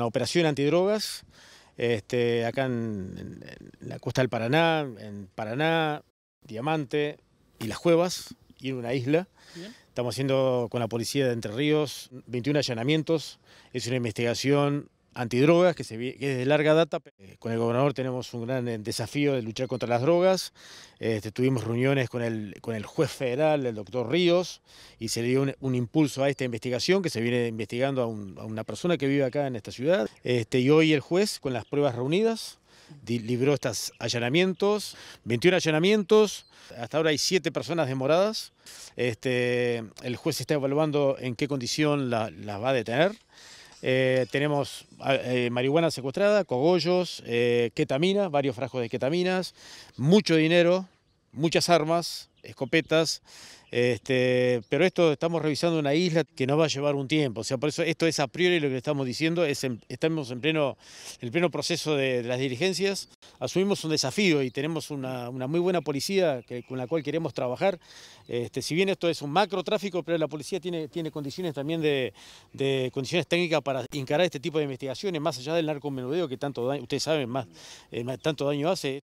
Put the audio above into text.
una operación antidrogas este, acá en, la costa del Paraná, en Paraná, Diamante y Las Cuevas, y en una isla. Estamos haciendo con la policía de Entre Ríos 21 allanamientos. Es una investigación antidrogas, que, se, es de larga data. Eh, con el gobernador tenemos un gran eh, desafío de luchar contra las drogas. Este, tuvimos reuniones con el, con el juez federal, el doctor Ríos, y se le dio un, impulso a esta investigación que se viene investigando a, una persona que vive acá en esta ciudad. Este, y hoy el juez, con las pruebas reunidas, libró estos allanamientos, 21 allanamientos, hasta ahora hay 7 personas demoradas. Este, el juez está evaluando en qué condición las la va a detener. Eh, tenemos eh, eh, marihuana secuestrada, cogollos, ketamina, varios frascos de ketaminas, mucho dinero, muchas armas, escopetas, este, pero esto estamos revisando una isla que nos va a llevar un tiempo, o sea, por eso esto es a priori lo que estamos diciendo, es estamos en pleno, el pleno proceso de, las dirigencias, asumimos un desafío y tenemos una, muy buena policía que, con la cual queremos trabajar, este, si bien esto es un macro tráfico, pero la policía tiene, tiene condiciones también de, condiciones técnicas para encarar este tipo de investigaciones, más allá del narcomenudeo que tanto ustedes saben, eh, más, tanto daño hace.